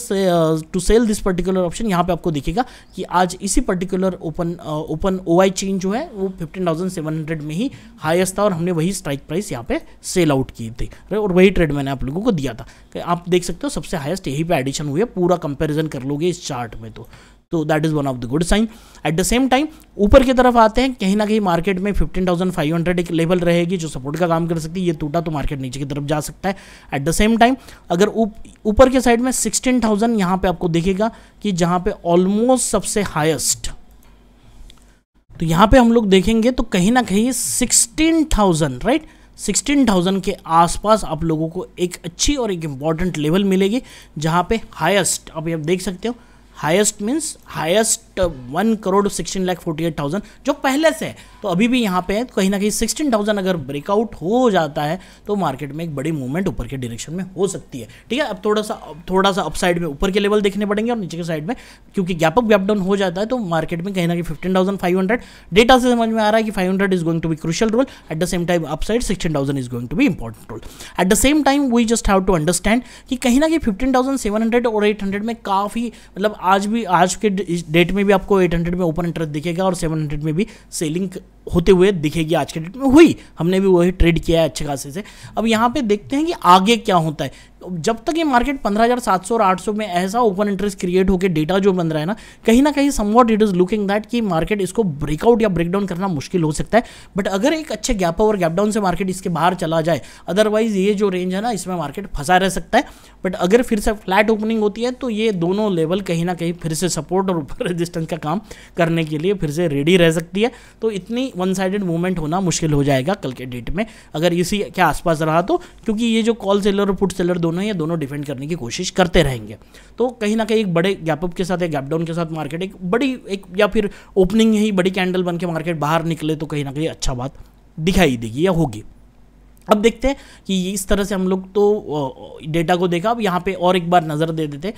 to sell this particular option यहाँ पे आपको दिखेगा कि आज इसी particular open open O I chain जो है वो फिफ्टीन थाउजेंड सेवन हंड्रेड में ही हाइस्ट था और हमने वही स्ट्राइक प्राइस यहाँ पे सेल आउट की थी और वही ट्रेड मैंने आप लोगों को दिया था आप देख सकते हो सबसे हाइस्ट यही पे एडिशन हुई है पूरा कंपेरिजन कर लोगे इस चार्ट में तो तो that is one of the good sign at the same time ऊपर की तरफ आते हैं कहीं ना कहीं मार्केट में 15,500 एक लेवल रहेगी जो सपोर्ट का काम कर सकती है ये टूटा तो मार्केट नीचे की तरफ जा सकता है एट द सेम टाइम अगर ऊपर के साइड में सिक्सटीन थाउजेंड यहाँ पर आपको देखेगा कि जहाँ पे ऑलमोस्ट सबसे हाइस्ट तो यहाँ पे हम लोग देखेंगे तो कहीं ना कहीं sixteen thousand right sixteen thousand के आसपास आप लोगों को एक अच्छी और एक इम्पॉर्टेंट लेवल मिलेगी जहाँ पे हाईएस्ट आप ये देख सकते हो highest means highest almost one crore sixteen lakh forty eight thousand जो पहले से है तो अभी भी यहाँ पे है तो कहीं ना कहीं सिक्सटीन थाउजेंड अगर ब्रेकआउट हो जाता है तो मार्केट में एक बड़ी मूवमेंट ऊपर के डायरेक्शन में हो सकती है ठीक है अब थोड़ा सा थोड़ा सा अपसाइड में ऊपर के लेवल देखने पड़ेंगे और नीचे के साइड में क्योंकि गैप अप गैप डाउन हो जाता है तो मार्केट में कहीं ना कहीं fifteen thousand five hundred data से समझ में आ रहा है कि five hundred is going to be crucial role at the same time upside sixteen thousand is going to be important role at the same time we just have to understand कि कहीं ना कहीं फिफ्टीन थाउजेंड सेवन हंड्रेड और eight hundred में काफ़ी मतलब आज भी आज के डेट में भी आपको 800 में ओपन इंटरेस्ट दिखेगा और 700 में भी सेलिंग होते हुए दिखेगी आज के डेट में हुई हमने भी वही ट्रेड किया है अच्छे खासे से अब यहाँ पे देखते हैं कि आगे क्या होता है जब तक ये मार्केट 15,700 और 800 में ऐसा ओपन इंटरेस्ट क्रिएट होकर डेटा जो बन रहा है ना कहीं ना कहीं what it is looking that कि मार्केट इसको ब्रेकआउट या ब्रेकडाउन करना मुश्किल हो सकता है बट अगर एक अच्छे गैप और गैप डाउन से मार्केट इसके बाहर चला जाए अदरवाइज ये जो रेंज है ना इसमें मार्केट फंसा रह सकता है बट अगर फिर से फ्लैट ओपनिंग होती है तो ये दोनों लेवल कहीं ना कहीं फिर से सपोर्ट और ऊपर रेजिस्टेंस का काम करने के लिए फिर से रेडी रह सकती है तो इतनी वन साइडेड मूवमेंट होना मुश्किल हो जाएगा कल के डेट में अगर इसी के आसपास रहा तो क्योंकि ये जो कॉल सेलर और पुट सेलर दोनों या दोनों डिफेंड करने की कोशिश करते रहेंगे तो कहीं ना कहीं एक बड़े गैप अप के साथ या गैप डाउन के साथ मार्केट एक बड़ी एक या फिर ओपनिंग ही बड़ी कैंडल बन के मार्केट बाहर निकले तो कहीं ना कहीं अच्छा बात दिखाई देगी या होगी अब देखते हैं कि इस तरह से हम लोग तो डेटा को देखा अब यहाँ पे और एक बार नज़र दे देते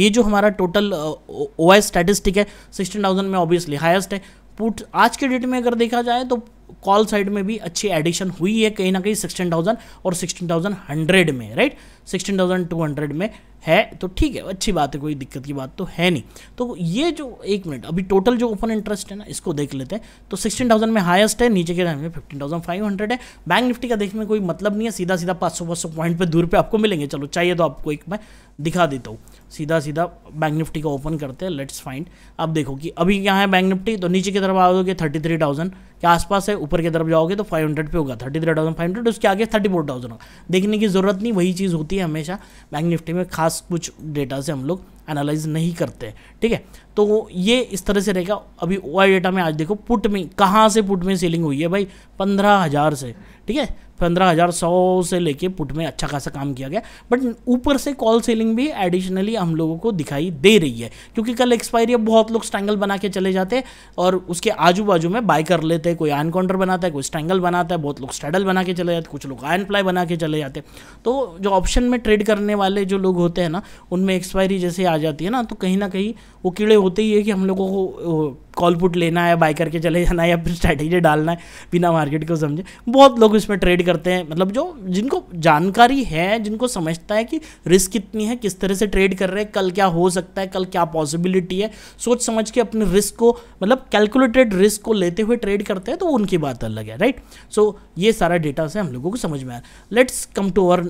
ये जो हमारा टोटल ओ एस स्टैटिस्टिक है सिक्सटीन थाउजेंड में ऑब्वियसली हाईएस्ट है पुट आज के डेट में अगर देखा जाए तो कॉल साइड में भी अच्छी एडिशन हुई है कहीं ना कहीं सिक्सटीन थाउजेंड और सिक्सटीन थाउजेंड हंड्रेड में right sixteen thousand two hundred में है तो ठीक है अच्छी बात है कोई दिक्कत की बात तो है नहीं तो ये जो एक मिनट अभी टोटल जो ओपन इंटरेस्ट है ना इसको देख लेते हैं तो सिक्सटीन थाउजेंड में हाईएस्ट है नीचे के में 15,500 थाउजेंड फाइव हंड्रेड है बैंक निफ्टी का देखने में कोई मतलब नहीं है सीधा सीधा पाँच सौ पाँच सौ पॉइंट पर दूर पर आपको मिलेंगे चलो चाहिए तो आपको एक मैं दिखा देता हूँ सीधा सीधा बैंक निफ्टी का ओपन करते हैं लेट्स फाइंड आप देखो कि अभी क्या है बैंक निफ्टी तो नीचे की तरफ आओगे थर्टी थ्री थाउजेंड के आसपास है ऊपर की तरफ जाओगे तो फाइव हंड्रेड पे होगा thirty three thousand five hundred उसके आगे थर्टी फोर थाउजेंड होगा देखने की जरूरत नहीं वही चीज़ होती होती है हमेशा बैंक निफ्टी में खास कुछ डेटा से हम लोग एनालाइज नहीं करते ठीक है तो ये इस तरह से रहेगा अभी ओ डेटा में आज देखो पुट में कहाँ से पुट में सेलिंग हुई है भाई पंद्रह हज़ार से ठीक है पंद्रह हज़ार सौ से लेके पुट में अच्छा खासा काम किया गया बट ऊपर से कॉल सेलिंग भी एडिशनली हम लोगों को दिखाई दे रही है क्योंकि कल एक्सपायरी अब बहुत लोग स्टैंगल बना के चले जाते हैं और उसके आजू बाजू में बाय कर लेते हैं कोई आयन काउंटर बनाता है कोई स्टैंगल बनाता है बहुत लोग स्टैडल बना के चले जाते कुछ लोग आयन प्लाई बना के चले जाते तो जो ऑप्शन में ट्रेड करने वाले जो लोग होते हैं ना उनमें एक्सपायरी जैसे आ जाती है ना तो कहीं ना कहीं वो कीड़े होते ही है कि हम लोगों को कॉल पुट लेना है बाय करके चले जाना है या फिर स्ट्रैटेजी डालना है बिना मार्केट को समझे बहुत लोग इसमें ट्रेड करते हैं मतलब जो जिनको जानकारी है जिनको समझता है कि रिस्क कितनी है किस तरह से ट्रेड कर रहे हैं कल क्या हो सकता है कल क्या पॉसिबिलिटी है सोच समझ के अपने रिस्क को मतलब कैलकुलेटेड रिस्क को लेते हुए ट्रेड करते हैं तो उनकी बात अलग है राइट सो so, ये सारा डेटा से हम लोगों को समझ में आया let's come to our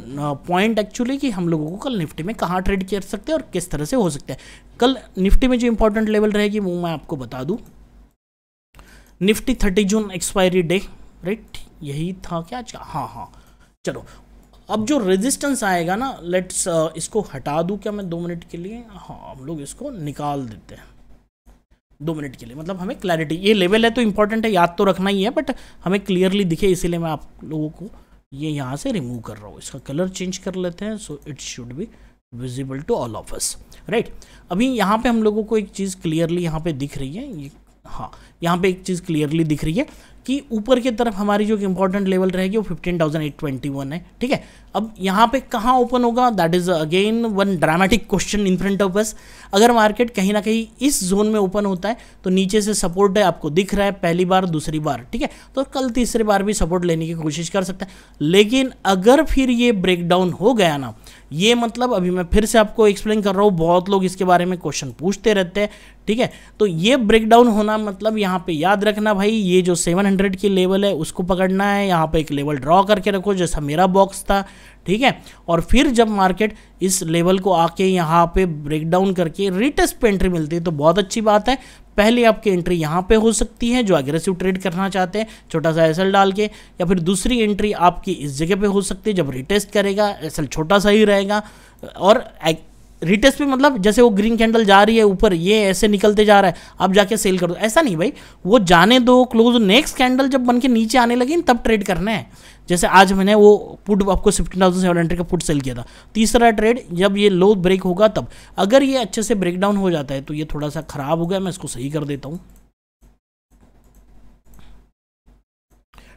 point actually कि हम लोगों को कल निफ्टी में कहाँ ट्रेड कर सकते हैं और किस तरह से हो सकता है कल निफ्टी में जो इंपॉर्टेंट लेवल रहेगी वो मैं आपको बता दू Nifty thirty June expiry day right यही था क्या अच्छा हाँ हाँ चलो अब जो रेजिस्टेंस आएगा ना लेट्स uh, इसको हटा दू क्या मैं दो मिनट के लिए हाँ हम लोग इसको निकाल देते हैं दो मिनट के लिए मतलब हमें क्लैरिटी ये लेवल है तो इंपॉर्टेंट है याद तो रखना ही है बट हमें क्लियरली दिखे इसीलिए मैं आप लोगों को ये यहाँ से रिमूव कर रहा हूँ इसका कलर चेंज कर लेते हैं so it should be visible to all of us right अभी यहाँ पे हम लोगों को एक चीज़ क्लियरली यहाँ पे दिख रही है ये हाँ यहाँ पे एक चीज़ क्लियरली दिख रही है कि ऊपर की तरफ हमारी जो इंपॉर्टेंट लेवल रहेगी वो fifteen thousand eight twenty one है ठीक है अब यहाँ पे कहाँ ओपन होगा that is again one dramatic question in front of us अगर मार्केट कहीं ना कहीं इस जोन में ओपन होता है तो नीचे से सपोर्ट है आपको दिख रहा है पहली बार दूसरी बार ठीक है तो कल तीसरी बार भी सपोर्ट लेने की कोशिश कर सकते हैं लेकिन अगर फिर ये ब्रेकडाउन हो गया ना ये मतलब अभी मैं फिर से आपको एक्सप्लेन कर रहा हूँ बहुत लोग इसके बारे में क्वेश्चन पूछते रहते हैं ठीक है तो ये ब्रेकडाउन होना मतलब यहाँ पे याद रखना भाई ये जो 700 की लेवल है उसको पकड़ना है यहाँ पे एक लेवल ड्रॉ करके रखो जैसा मेरा बॉक्स था ठीक है और फिर जब मार्केट इस लेवल को आके यहाँ पे ब्रेकडाउन करके रिटेस्ट पे एंट्री मिलती है तो बहुत अच्छी बात है पहले आपकी एंट्री यहाँ पे हो सकती है जो एग्रेसिव ट्रेड करना चाहते हैं छोटा सा एसएल डाल के या फिर दूसरी एंट्री आपकी इस जगह पे हो सकती है जब रिटेस्ट करेगा एसएल छोटा सा ही रहेगा और रिटेस्ट भी मतलब जैसे वो ग्रीन कैंडल जा रही है ऊपर ये ऐसे निकलते जा रहा है आप जाके सेल कर दो ऐसा नहीं भाई वो जाने दो क्लोज नेक्स्ट कैंडल जब बन के नीचे आने लगे तब ट्रेड करना है जैसे आज मैंने वो पुट आपको फिफ्टीन थाउजेंड सेवन हंड्रेड का पुट सेल किया था तीसरा ट्रेड जब ये लो ब्रेक होगा तब अगर ये अच्छे से ब्रेक डाउन हो जाता है तो ये थोड़ा सा खराब हो गया मैं इसको सही कर देता हूँ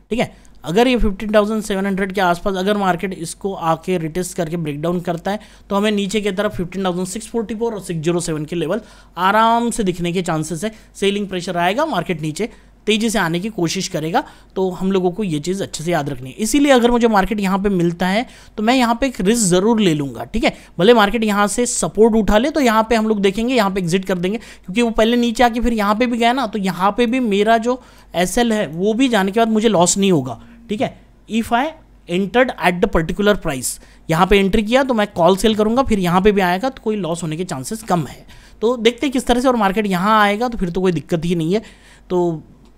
ठीक है अगर ये 15,700 के आसपास अगर मार्केट इसको आके रिटेस्ट करके ब्रेकडाउन करता है तो हमें नीचे की तरफ 15,644 और 607 के लेवल आराम से दिखने के चांसेस है सेलिंग प्रेशर आएगा मार्केट नीचे तेज़ी से आने की कोशिश करेगा तो हम लोगों को ये चीज़ अच्छे से याद रखनी है इसीलिए अगर मुझे मार्केट यहाँ पे मिलता है तो मैं यहाँ पे एक रिस्क ज़रूर ले लूँगा ठीक है भले मार्केट यहाँ से सपोर्ट उठा ले तो यहाँ पे हम लोग देखेंगे यहाँ पे एग्जिट कर देंगे क्योंकि वो पहले नीचे आके फिर यहाँ पर भी गया ना तो यहाँ पर भी मेरा जो एस है वो भी जाने के बाद मुझे लॉस नहीं होगा ठीक है if I entered at the particular price यहाँ पर एंट्री किया तो मैं कॉल सेल करूँगा फिर यहाँ पर भी आएगा तो कोई लॉस होने के चांसेस कम है तो देखते हैं किस तरह से और मार्केट यहाँ आएगा तो फिर तो कोई दिक्कत ही नहीं है तो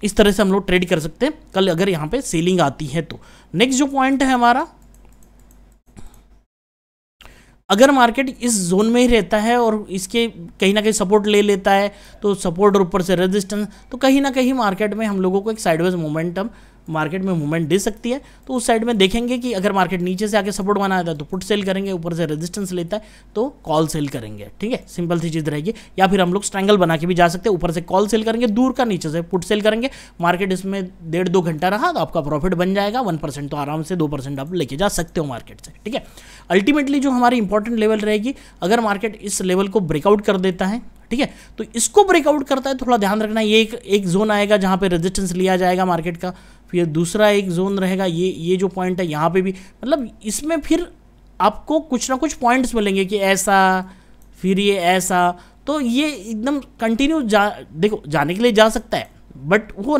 इस तरह से हम लोग ट्रेड कर सकते हैं कल अगर यहाँ पे सेलिंग आती है तो नेक्स्ट जो पॉइंट है हमारा अगर मार्केट इस जोन में ही रहता है और इसके कहीं ना कहीं सपोर्ट ले लेता है तो सपोर्ट और ऊपर से रेजिस्टेंस तो कहीं ना कहीं मार्केट में हम लोगों को एक साइडवेज मोमेंटम मार्केट में मूवमेंट दे सकती है तो उस साइड में देखेंगे कि अगर मार्केट नीचे से आके सपोर्ट बना देता है तो पुट सेल करेंगे ऊपर से रेजिस्टेंस लेता है तो कॉल सेल करेंगे ठीक है सिंपल सी चीज़ रहेगी या फिर हम लोग स्ट्रैंगल बना के भी जा सकते हैं ऊपर से कॉल सेल करेंगे दूर का नीचे से पुट सेल करेंगे मार्केट इसमें डेढ़ दो घंटा रहा तो आपका प्रॉफिट बन जाएगा वन परसेंट तो आराम से दो परसेंट आप लेके जा सकते हो मार्केट से ठीक है अल्टीमेटली जो हमारी इंपॉर्टेंट लेवल रहेगी अगर मार्केट इस लेवल को ब्रेकआउट कर देता है ठीक है तो इसको ब्रेकआउट करता है थोड़ा ध्यान रखना ये एक एक जोन आएगा जहाँ पे रेजिस्टेंस लिया जाएगा मार्केट का फिर दूसरा एक जोन रहेगा ये ये जो पॉइंट है यहाँ पे भी मतलब इसमें फिर आपको कुछ ना कुछ पॉइंट्स मिलेंगे कि ऐसा फिर ये ऐसा तो ये एकदम कंटिन्यू जा देखो जाने के लिए जा सकता है बट वो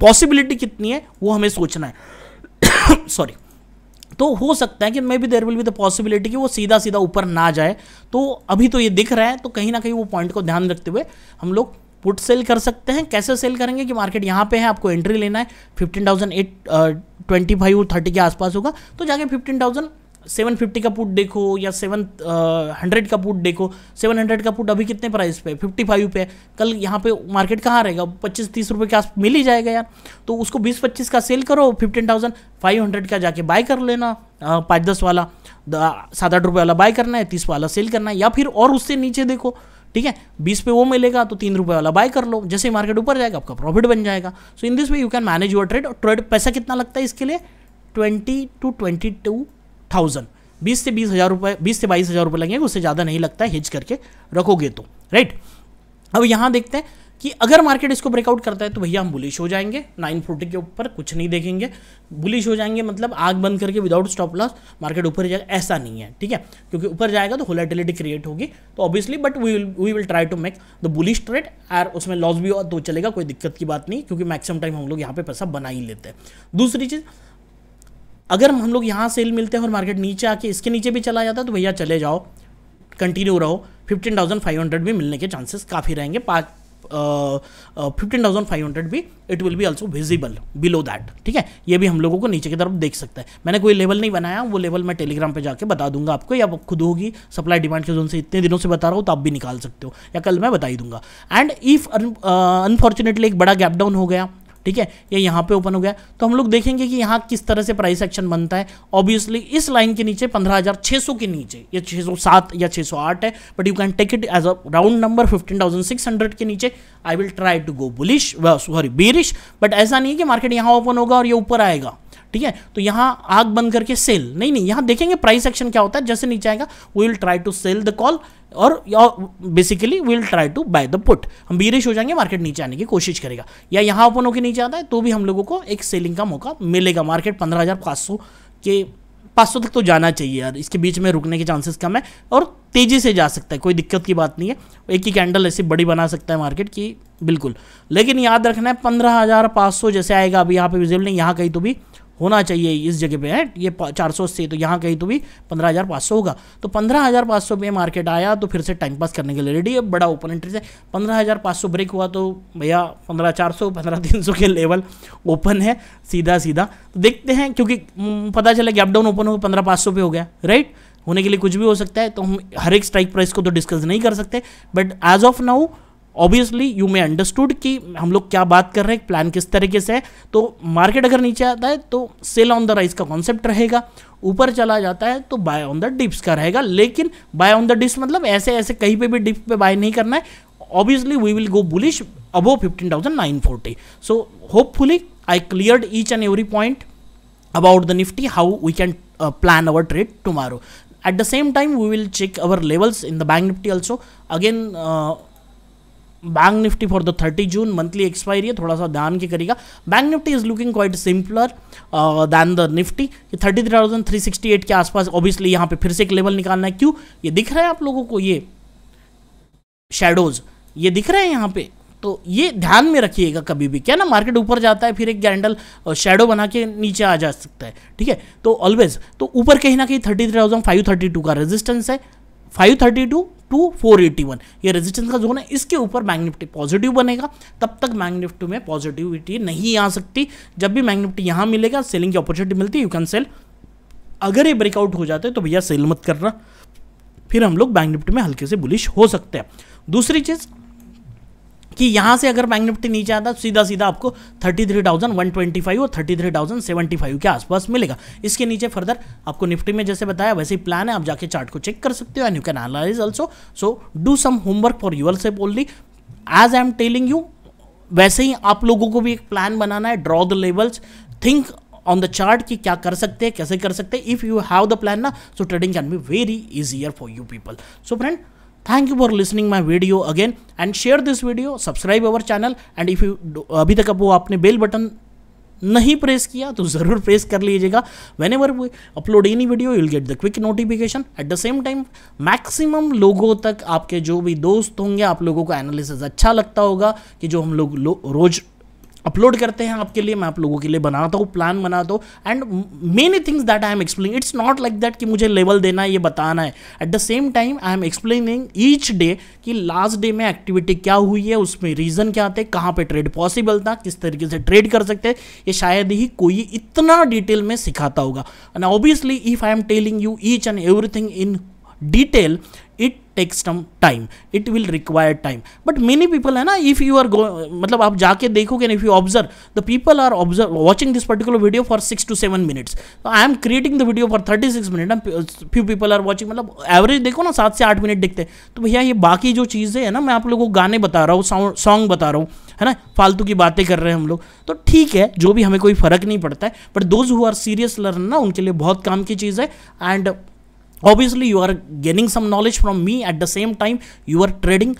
पॉसिबिलिटी कितनी है वो हमें सोचना है सॉरी तो हो सकता है कि maybe there will be the possibility कि वो सीधा सीधा ऊपर ना जाए तो अभी तो ये दिख रहा है तो कहीं ना कहीं वो पॉइंट को ध्यान रखते हुए हम लोग पुट सेल कर सकते हैं कैसे सेल करेंगे कि मार्केट यहाँ पे है आपको एंट्री लेना है fifteen thousand eight twenty five thirty के आसपास होगा तो जाके फिफ्टीन थाउजेंड सेवन फिफ्टी का पुट देखो या सेवन हंड्रेड का पुट देखो सेवन हंड्रेड का पुट अभी कितने प्राइस पे फिफ्टी फाइव पे कल यहाँ पे मार्केट कहाँ रहेगा पच्चीस तीस रुपये के आस मिल ही जाएगा यार तो उसको बीस पच्चीस का सेल करो फिफ्टीन थाउजेंड फाइव हंड्रेड का जाके बाय कर लेना पाँच दस वाला सात आठ रुपये वाला बाय करना है तीस वाला सेल करना है या फिर और उससे नीचे देखो ठीक है बीस पे वो मिलेगा तो तीन रुपये वाला बाय कर लो जैसे मार्केट ऊपर जाएगा आपका प्रॉफिट बन जाएगा so in this way you can manage your trade और ट्रेड पैसा कितना लगता है इसके लिए twenty two twenty two thousand बीस से बीस हज़ार रुपये बीस से बाईस हज़ार रुपये लगेंगे उससे ज़्यादा नहीं लगता है हिज करके रखोगे तो राइट अब यहाँ देखते हैं कि अगर मार्केट इसको ब्रेकआउट करता है तो भैया हम बुलिश हो जाएंगे 940 के ऊपर कुछ नहीं देखेंगे बुलिश हो जाएंगे मतलब आग बंद करके विदाउट स्टॉप लॉस मार्केट ऊपर जाएगा ऐसा नहीं है ठीक है क्योंकि ऊपर जाएगा तो होलाटिलिटी क्रिएट होगी तो obviously but we will we will try to make the bullish trade uh उसमें लॉस भी हो तो चलेगा कोई दिक्कत की बात नहीं क्योंकि मैक्सिमम टाइम हम लोग यहाँ पे पैसा बना ही लेते हैं दूसरी चीज़ अगर हम लोग यहाँ सेल मिलते हैं और मार्केट नीचे आके इसके नीचे भी चला जाता है तो भैया चले जाओ कंटिन्यू रहो फिफ्टीन थाउजेंड फाइव हंड्रेड भी मिलने के चांसेस काफ़ी रहेंगे पाँच फिफ्टीन थाउजेंड फाइव हंड्रेड भी it will be also visible below that ठीक है ये भी हम लोगों को नीचे की तरफ देख सकते हैं मैंने कोई लेवल नहीं बनाया वो लेवल मैं टेलीग्राम पे जाके बता दूंगा आपको या खुद होगी सप्लाई डिमांड के जोन से इतने दिनों से बता रहा हूँ तो आप भी निकाल सकते हो या कल मैं बता ही दूंगा एंड इफ अनफॉर्चुनेटली एक बड़ा गैप डाउन हो गया ठीक है ये यहाँ पे ओपन हो गया तो हम लोग देखेंगे कि यहाँ किस तरह से प्राइस एक्शन बनता है ऑब्वियसली इस लाइन के नीचे पंद्रह हज़ार सौ के नीचे या छः सौ सात या छः सौ आठ है but you can take it as a round number fifteen thousand six hundred के नीचे I will try to go bullish sorry bearish but ऐसा नहीं है कि मार्केट यहाँ ओपन होगा और ये ऊपर आएगा ठीक है तो यहां आग बंद करके सेल नहीं नहीं यहां देखेंगे प्राइस एक्शन क्या होता है जैसे नीचे आएगा we will try to sell the call और basically will try to buy the put हम बीरिश हो जाएंगे मार्केट नीचे आने की कोशिश करेगा या यहां ओपन होकर नीचे आता है तो भी हम लोगों को एक सेलिंग का मौका मिलेगा मार्केट पंद्रह हज़ार सौ के पाँच सौ तक तो जाना चाहिए यार इसके बीच में रुकने के चांसेस कम है और तेज़ी से जा सकता है कोई दिक्कत की बात नहीं है एक ही कैंडल ऐसी बड़ी बना सकता है मार्केट की बिल्कुल लेकिन याद रखना है पंद्रह हज़ार पाँच सौ जैसे आएगा अभी यहाँ पे विजिबल नहीं यहाँ कहीं तो भी होना चाहिए इस जगह पे है ये चार सौ से तो यहाँ कहीं तो भी पंद्रह हज़ार पाँच सौ होगा तो पंद्रह हज़ार पाँच सौ पे मार्केट आया तो फिर से टाइम पास करने के लिए रेडी है बड़ा ओपन एंट्री से पंद्रह हज़ार पाँच सौ ब्रेक हुआ तो भैया पंद्रह चार सौ पंद्रह तीन सौ के लेवल ओपन है सीधा सीधा तो देखते हैं क्योंकि पता चला गैप डाउन ओपन हो पंद्रह पाँच सौ पे हो गया राइट होने के लिए कुछ भी हो सकता है तो हम हर एक स्ट्राइक प्राइस को तो डिस्कस नहीं कर सकते but as of now obviously you may understood कि हम लोग क्या बात कर रहे हैं प्लान किस तरीके से है तो मार्केट अगर नीचे आता है तो सेल ऑन द राइस का कॉन्सेप्ट रहेगा ऊपर चला जाता है तो बाय ऑन द डिप्स का रहेगा लेकिन बाय ऑन द डिप्स मतलब ऐसे ऐसे कहीं पे भी डिप पे बाय नहीं करना है obviously we will go bullish above fifteen thousand nine forty so hopefully I clear each and every point about the Nifty how we can plan our trade tomorrow at the same time we will check our levels in the bank Nifty also again bank Nifty for the thirty June monthly expiry है थोड़ा सा ध्यान के करेगा bank Nifty is looking quite simpler than the Nifty thirty three three thousand sixty eight के आसपास obviously यहाँ पे फिर से एक लेवल निकालना है क्यों ये दिख रहा है आप लोगों को ये शेडोज ये दिख रहे हैं यहाँ पे तो ये ध्यान में रखिएगा कभी भी क्या ना मार्केट ऊपर जाता है फिर एक कैंडल शेडो uh, बना के नीचे आ जा सकता है ठीक है तो ऑलवेज तो ऊपर कहीं ना कहीं thirty three thousand five thirty two का रेजिस्टेंस है five thirty two two four eighty one ये रेजिस्टेंस का जोन है इसके ऊपर मैग्निफ्टी पॉजिटिव बनेगा तब तक मैग्निफ्टी में पॉजिटिविटी नहीं आ सकती जब भी मैग्निफ्टी यहाँ मिलेगा सेलिंग की अपॉर्चुनिटी मिलती है यू कैन सेल अगर ये ब्रेकआउट हो जाते तो भैया सेल मत करना फिर हम लोग बैंक निफ्टी में हल्के से बुलिश हो सकते हैं दूसरी चीज़ कि यहाँ से अगर बैंक निफ्टी नीचे आता है सीधा सीधा आपको 33,125 और 33,075 के आसपास मिलेगा इसके नीचे फर्दर आपको निफ्टी में जैसे बताया वैसे ही प्लान है आप जाके चार्ट को चेक कर सकते हो and you can analyse also so do some homework for yourself only as I am telling you वैसे ही आप लोगों को भी एक प्लान बनाना है draw the levels think on the chart कि क्या कर सकते हैं कैसे कर सकते हैं if you have the plan ना so trading can be very easier for you people so friend thank you for listening my video again and share this video subscribe our channel and if you अभी तक अब वो आपने bell button नहीं press किया तो ज़रूर press कर लीजिएगा whenever we upload any video you'll get the quick notification at the same time maximum लोगों तक आपके जो भी दोस्त होंगे आप लोगों को एनालिसिस अच्छा लगता होगा कि जो हम लोग लो, रोज़ अपलोड करते हैं आपके लिए मैं आप लोगों के लिए बनाता हूँ प्लान बनाता हूँ and many things that I am explain it's not like that कि मुझे लेवल देना है ये बताना है at the same time I am explaining each day कि लास्ट डे में एक्टिविटी क्या हुई है उसमें रीज़न क्या थे कहाँ पर ट्रेड पॉसिबल था किस तरीके से ट्रेड कर सकते हैं ये शायद ही कोई इतना डिटेल में सिखाता होगा and obviously if I am telling you each and everything in detail takes टम time it will require time but many people है ना इफ़ यू आर गो मतलब आप जाके देखोगे if you observe the people are observe watching this particular video for six to seven minutes I am creating the video for thirty six minute few people are watching मतलब average देखो ना सात से आठ मिनट हैं तो भैया ये बाकी जो चीज़ें हैं ना मैं आप लोगों को गाने बता रहा हूँ सॉन्ग बता रहा हूँ है ना फालतू की बातें कर रहे हैं हम लोग तो ठीक है जो भी हमें कोई फ़र्क नहीं पड़ता है but those who are serious learn ना उनके लिए बहुत काम की चीज़ है and obviously you are getting some knowledge from me at the same time you are trading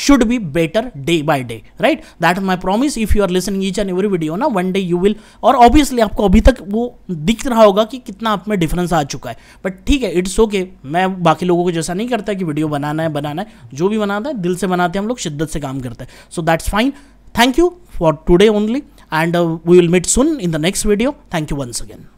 should be better day by day right that is my promise if you are listening each and every video ना one day you will और obviously आपको अभी तक वो दिख रहा होगा कि कितना आप में डिफरेंस आ चुका है बट ठीक है इट्स ओके okay. मैं बाकी लोगों को जैसा नहीं करता कि वीडियो बनाना है बनाना है जो भी बनाता है दिल से बनाते हैं हम लोग शिद्दत से काम करते हैं so that's fine thank you for today only and we will meet soon in the next video thank you once again